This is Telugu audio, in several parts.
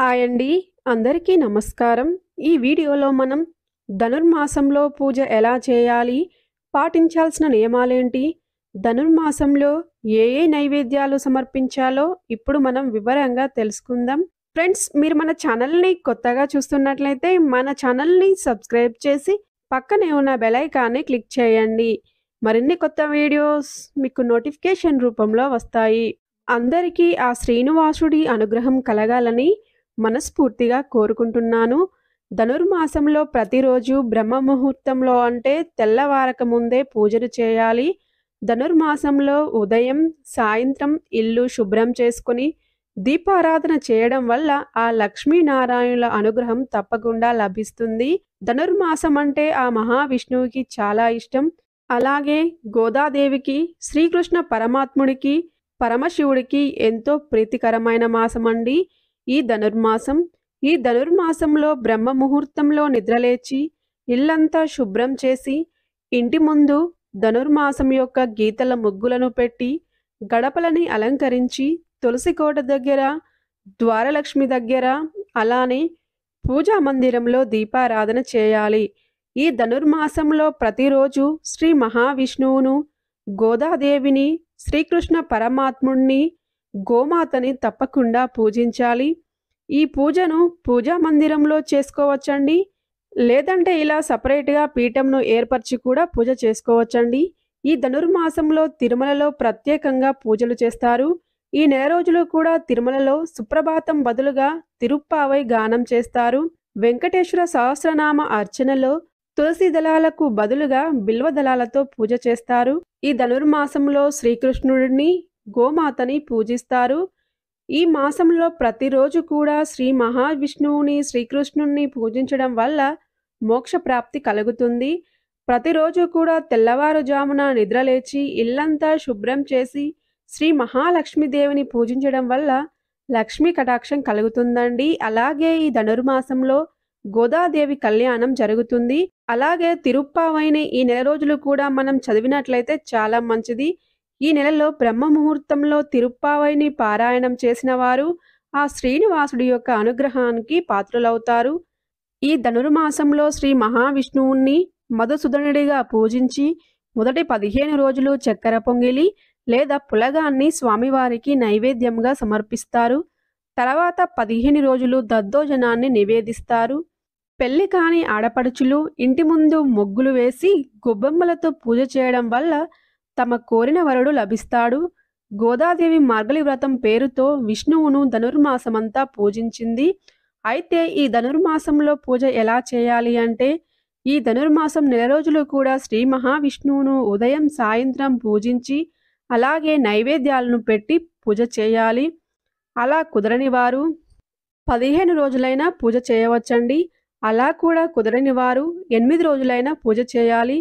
అండి అందరికీ నమస్కారం ఈ వీడియోలో మనం ధనుర్మాసంలో పూజ ఎలా చేయాలి పాటించాల్సిన నియమాలేంటి ధనుర్మాసంలో ఏ ఏ నైవేద్యాలు సమర్పించాలో ఇప్పుడు మనం వివరంగా తెలుసుకుందాం ఫ్రెండ్స్ మీరు మన ఛానల్ని కొత్తగా చూస్తున్నట్లయితే మన ఛానల్ని సబ్స్క్రైబ్ చేసి పక్కనే ఉన్న బెలైకాన్ని క్లిక్ చేయండి మరిన్ని కొత్త వీడియోస్ మీకు నోటిఫికేషన్ రూపంలో వస్తాయి అందరికీ ఆ శ్రీనివాసుడి అనుగ్రహం కలగాలని మనస్ఫూర్తిగా కోరుకుంటున్నాను ధనుర్మాసంలో ప్రతిరోజు బ్రహ్మ ముహూర్తంలో అంటే తెల్లవారక ముందే పూజలు చేయాలి ధనుర్మాసంలో ఉదయం సాయంత్రం ఇల్లు శుభ్రం చేసుకుని దీపారాధన చేయడం వల్ల ఆ లక్ష్మీనారాయణుల అనుగ్రహం తప్పకుండా లభిస్తుంది ధనుర్మాసం అంటే ఆ మహావిష్ణువుకి చాలా ఇష్టం అలాగే గోదాదేవికి శ్రీకృష్ణ పరమాత్ముడికి పరమశివుడికి ఎంతో ప్రీతికరమైన మాసం అండి ఈ ధనుర్మాసం ఈ ధనుర్మాసంలో బ్రహ్మ ముహూర్తంలో నిద్రలేచి ఇల్లంతా శుభ్రం చేసి ఇంటి ముందు ధనుర్మాసం యొక్క గీతల ముగ్గులను పెట్టి గడపలని అలంకరించి తులసికోట దగ్గర ద్వారలక్ష్మి దగ్గర అలానే పూజా మందిరంలో దీపారాధన చేయాలి ఈ ధనుర్మాసంలో ప్రతిరోజు శ్రీ మహావిష్ణువును గోదాదేవిని శ్రీకృష్ణ పరమాత్ముణ్ణి గోమాతని తప్పకుండా పూజించాలి ఈ పూజను పూజా మందిరంలో చేసుకోవచ్చండి లేదంటే ఇలా సపరేట్గా పీఠంను ఏర్పరిచి కూడా పూజ చేసుకోవచ్చండి ఈ ధనుర్మాసంలో తిరుమలలో ప్రత్యేకంగా పూజలు చేస్తారు ఈ నెల రోజులు కూడా తిరుమలలో సుప్రభాతం బదులుగా తిరుప్పావై గానం చేస్తారు వెంకటేశ్వర సహస్రనామ అర్చనలో తులసి దళాలకు బదులుగా బిల్వ దళాలతో పూజ చేస్తారు ఈ ధనుర్మాసంలో శ్రీకృష్ణుడిని గోమాతని పూజిస్తారు ఈ మాసంలో ప్రతిరోజు కూడా శ్రీ మహావిష్ణువుని శ్రీకృష్ణుణ్ణి పూజించడం వల్ల మోక్షప్రాప్తి కలుగుతుంది ప్రతిరోజు కూడా తెల్లవారుజామున నిద్రలేచి ఇల్లంతా శుభ్రం చేసి శ్రీ మహాలక్ష్మీదేవిని పూజించడం వల్ల లక్ష్మీ కటాక్షం కలుగుతుందండి అలాగే ఈ ధనుర్మాసంలో గోదాదేవి కళ్యాణం జరుగుతుంది అలాగే తిరుప్పావైన ఈ నెల రోజులు కూడా మనం చదివినట్లయితే చాలా మంచిది ఈ నెలలో బ్రహ్మ ముహూర్తంలో తిరుప్పావైని పారాయణం చేసిన వారు ఆ శ్రీనివాసుడి యొక్క అనుగ్రహానికి పాత్రులవుతారు ఈ ధనుర్మాసంలో శ్రీ మహావిష్ణువుని మధుసుదనుడిగా పూజించి మొదటి పదిహేను రోజులు చక్కెర పొంగిలి లేదా పులగాన్ని స్వామివారికి నైవేద్యంగా సమర్పిస్తారు తర్వాత పదిహేను రోజులు దద్దోజనాన్ని నివేదిస్తారు పెళ్లి కాని ఆడపడుచులు ఇంటి ముందు ముగ్గులు వేసి గుబ్బమ్మలతో పూజ చేయడం వల్ల తమ కోరిన వరుడు లభిస్తాడు గోదాదేవి మార్గలి వ్రతం పేరుతో విష్ణువును ధనుర్మాసమంతా పూజించింది అయితే ఈ ధనుర్మాసంలో పూజ ఎలా చేయాలి అంటే ఈ ధనుర్మాసం నెల రోజులు కూడా శ్రీ మహావిష్ణువును ఉదయం సాయంత్రం పూజించి అలాగే నైవేద్యాలను పెట్టి పూజ చేయాలి అలా కుదరని వారు పదిహేను రోజులైనా పూజ చేయవచ్చండి అలా కూడా కుదరని వారు ఎనిమిది రోజులైనా పూజ చేయాలి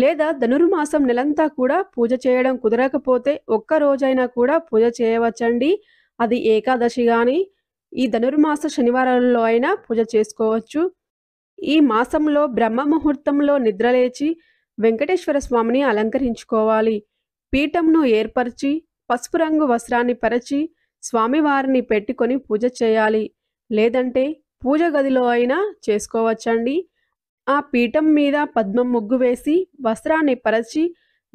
లేదా ధనుర్మాసం నెలంతా కూడా పూజ చేయడం కుదరకపోతే ఒక్క రోజైనా కూడా పూజ చేయవచ్చండి అది ఏకాదశి కానీ ఈ ధనుర్మాస శనివారంలో అయినా పూజ చేసుకోవచ్చు ఈ మాసంలో బ్రహ్మ ముహూర్తంలో నిద్రలేచి వెంకటేశ్వర స్వామిని అలంకరించుకోవాలి పీఠంను ఏర్పరిచి పసుపు రంగు వస్త్రాన్ని పరిచి స్వామివారిని పెట్టుకొని పూజ చేయాలి లేదంటే పూజ గదిలో అయినా చేసుకోవచ్చండి ఆ పీఠం మీద పద్మం ముగ్గు వేసి వస్త్రాన్ని పరచి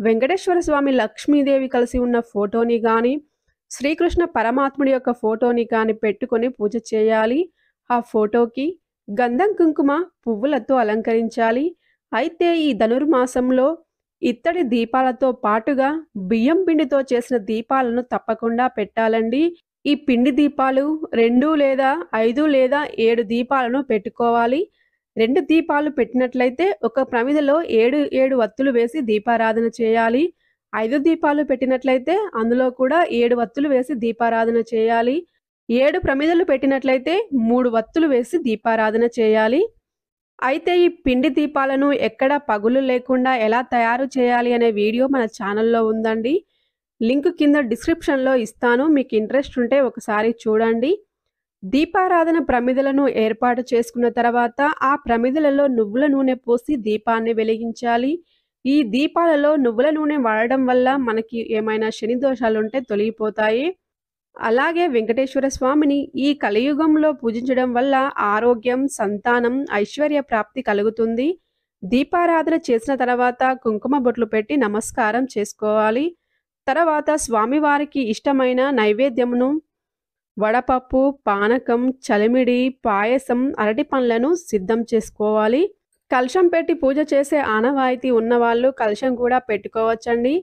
వెంకటేశ్వర స్వామి లక్ష్మీదేవి కలిసి ఉన్న ఫోటోని కానీ శ్రీకృష్ణ పరమాత్ముడి యొక్క ఫోటోని కానీ పెట్టుకొని పూజ చేయాలి ఆ ఫోటోకి గంధం కుంకుమ పువ్వులతో అలంకరించాలి అయితే ఈ ధనుర్మాసంలో ఇత్తడి దీపాలతో పాటుగా బియ్యం పిండితో చేసిన దీపాలను తప్పకుండా పెట్టాలండి ఈ పిండి దీపాలు రెండు లేదా ఐదు లేదా ఏడు దీపాలను పెట్టుకోవాలి రెండు దీపాలు పెట్టినట్లయితే ఒక ప్రమిదలో ఏడు ఏడు వత్తులు వేసి దీపారాధన చేయాలి ఐదు దీపాలు పెట్టినట్లయితే అందులో కూడా ఏడు వత్తులు వేసి దీపారాధన చేయాలి ఏడు ప్రమిదలు పెట్టినట్లయితే మూడు వత్తులు వేసి దీపారాధన చేయాలి అయితే ఈ పిండి దీపాలను ఎక్కడ పగులు లేకుండా ఎలా తయారు చేయాలి అనే వీడియో మన ఛానల్లో ఉందండి లింక్ కింద డిస్క్రిప్షన్లో ఇస్తాను మీకు ఇంట్రెస్ట్ ఉంటే ఒకసారి చూడండి దీపారాధన ప్రమిదలను ఏర్పాటు చేసుకున్న తర్వాత ఆ ప్రమిదలలో నువ్వుల నూనె పోసి దీపాన్ని వెలిగించాలి ఈ దీపాలలో నువ్వుల నూనె వాడడం వల్ల మనకి ఏమైనా శని దోషాలుంటే తొలగిపోతాయి అలాగే వెంకటేశ్వర స్వామిని ఈ కలియుగంలో పూజించడం వల్ల ఆరోగ్యం సంతానం ఐశ్వర్య ప్రాప్తి కలుగుతుంది దీపారాధన చేసిన తర్వాత కుంకుమ బొట్లు పెట్టి నమస్కారం చేసుకోవాలి తర్వాత స్వామివారికి ఇష్టమైన నైవేద్యమును వడపప్పు పానకం చలిమిడి పాయసం అరటి పండ్లను సిద్ధం చేసుకోవాలి కలశం పెట్టి పూజ చేసే ఆనవాయితీ ఉన్నవాళ్ళు కలశం కూడా పెట్టుకోవచ్చండి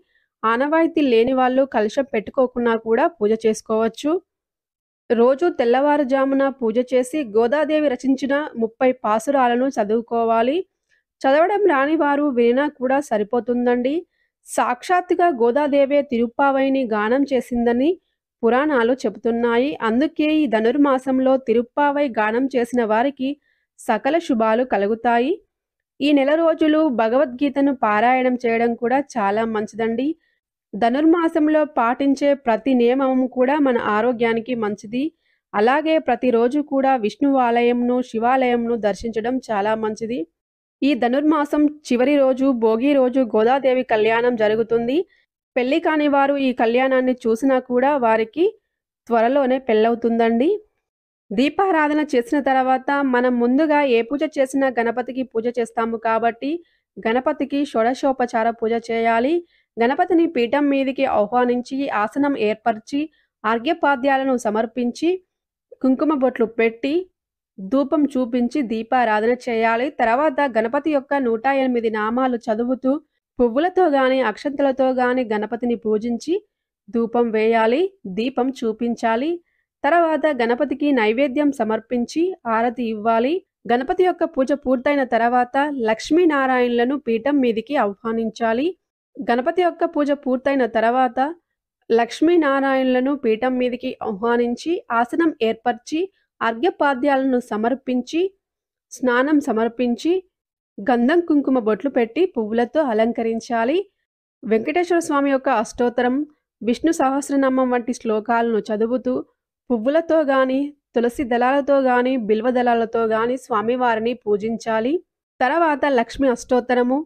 ఆనవాయితీ లేని వాళ్ళు కలశం పెట్టుకోకుండా కూడా పూజ చేసుకోవచ్చు రోజు తెల్లవారుజామున పూజ చేసి గోదాదేవి రచించిన ముప్పై పాసురాలను చదువుకోవాలి చదవడం రాని వారు వినా కూడా సరిపోతుందండి సాక్షాత్తుగా గోదాదేవే తిరుప్పావైని గానం చేసిందని పురాణాలు చెబుతున్నాయి అందుకే ఈ ధనుర్మాసంలో తిరుప్పావై గానం చేసిన వారికి సకల శుభాలు కలుగుతాయి ఈ నెల రోజులు భగవద్గీతను పారాయణం చేయడం కూడా చాలా మంచిదండి ధనుర్మాసంలో పాటించే ప్రతి నియమం కూడా మన ఆరోగ్యానికి మంచిది అలాగే ప్రతిరోజు కూడా విష్ణు ఆలయంను శివాలయంను దర్శించడం చాలా మంచిది ఈ ధనుర్మాసం చివరి రోజు భోగి రోజు గోదాదేవి కళ్యాణం జరుగుతుంది పెళ్ళి కాని వారు ఈ కళ్యాణాన్ని చూసినా కూడా వారికి త్వరలోనే పెళ్ళవుతుందండి దీపారాధన చేసిన తర్వాత మనం ముందుగా ఏ పూజ చేసినా గణపతికి పూజ చేస్తాము కాబట్టి గణపతికి షోడశోపచార పూజ చేయాలి గణపతిని పీఠం మీదికి ఆహ్వానించి ఆసనం ఏర్పరిచి అర్ఘ్యపాద్యాలను సమర్పించి కుంకుమ బొట్లు పెట్టి ధూపం చూపించి దీపారాధన చేయాలి తర్వాత గణపతి యొక్క నూట ఎనిమిది నామాలు చదువుతూ పువ్వులతో గాని అక్షంతలతో గాని గణపతిని పూజించి ధూపం వేయాలి దీపం చూపించాలి తర్వాత గణపతికి నైవేద్యం సమర్పించి ఆరతి ఇవ్వాలి గణపతి యొక్క పూజ పూర్తయిన తర్వాత లక్ష్మీనారాయణులను పీఠం మీదికి ఆహ్వానించాలి గణపతి యొక్క పూజ పూర్తయిన తర్వాత లక్ష్మీనారాయణులను పీఠం మీదికి ఆహ్వానించి ఆసనం ఏర్పరిచి అర్ఘ్యపాద్యాలను సమర్పించి స్నానం సమర్పించి గంధం కుంకుమ బొట్లు పెట్టి పువ్వులతో అలంకరించాలి వెంకటేశ్వర స్వామి యొక్క అష్టోత్తరం విష్ణు సహస్రనామం వంటి శ్లోకాలను చదువుతూ పువ్వులతో గాని తులసి దళాలతో గాని బిల్వ దళాలతో గాని స్వామివారిని పూజించాలి తర్వాత లక్ష్మి అష్టోత్తరము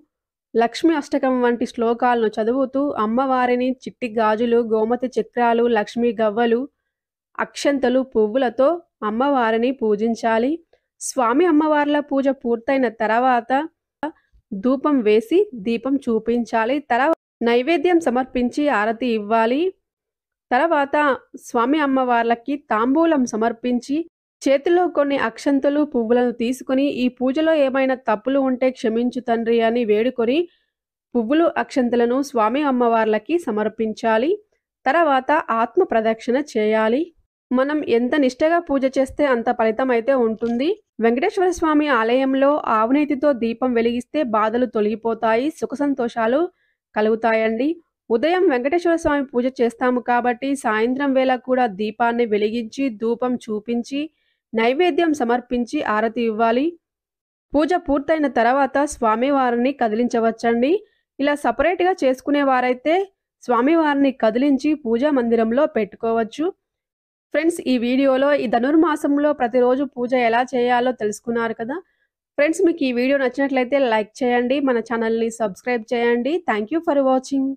లక్ష్మి అష్టకం వంటి శ్లోకాలను చదువుతూ అమ్మవారిని చిట్టి గాజులు గోమతి చక్రాలు లక్ష్మీ గవ్వలు అక్షంతలు పువ్వులతో అమ్మవారిని పూజించాలి స్వామి అమ్మవార్ల పూజ పూర్తయిన తర్వాత ధూపం వేసి దీపం చూపించాలి తర్వాత నైవేద్యం సమర్పించి ఆరతి ఇవ్వాలి తర్వాత స్వామి అమ్మవార్లకి తాంబూలం సమర్పించి చేతిలో కొన్ని అక్షంతలు పువ్వులను తీసుకుని ఈ పూజలో ఏమైనా తప్పులు ఉంటే క్షమించు తండ్రి అని వేడుకొని పువ్వులు అక్షంతలను స్వామి అమ్మవార్లకి సమర్పించాలి తర్వాత ఆత్మ ప్రదక్షిణ చేయాలి మనం ఎంత నిష్టగా పూజ చేస్తే అంత ఫలితం అయితే ఉంటుంది వెంకటేశ్వర స్వామి ఆలయంలో ఆవునేతితో దీపం వెలిగిస్తే బాధలు తొలగిపోతాయి సుఖ సంతోషాలు కలుగుతాయండి ఉదయం వెంకటేశ్వర స్వామి పూజ చేస్తాము కాబట్టి సాయంత్రం వేళ కూడా దీపాన్ని వెలిగించి ధూపం చూపించి నైవేద్యం సమర్పించి ఆరతి ఇవ్వాలి పూజ పూర్తయిన తర్వాత స్వామివారిని కదిలించవచ్చండి ఇలా సపరేట్గా చేసుకునే వారైతే స్వామివారిని కదిలించి పూజా మందిరంలో పెట్టుకోవచ్చు ఫ్రెండ్స్ ఈ వీడియోలో ఈ ధనుర్మాసంలో ప్రతిరోజు పూజ ఎలా చేయాలో తెలుసుకున్నారు కదా ఫ్రెండ్స్ మీకు ఈ వీడియో నచ్చినట్లయితే లైక్ చేయండి మన ఛానల్ని సబ్స్క్రైబ్ చేయండి థ్యాంక్ ఫర్ వాచింగ్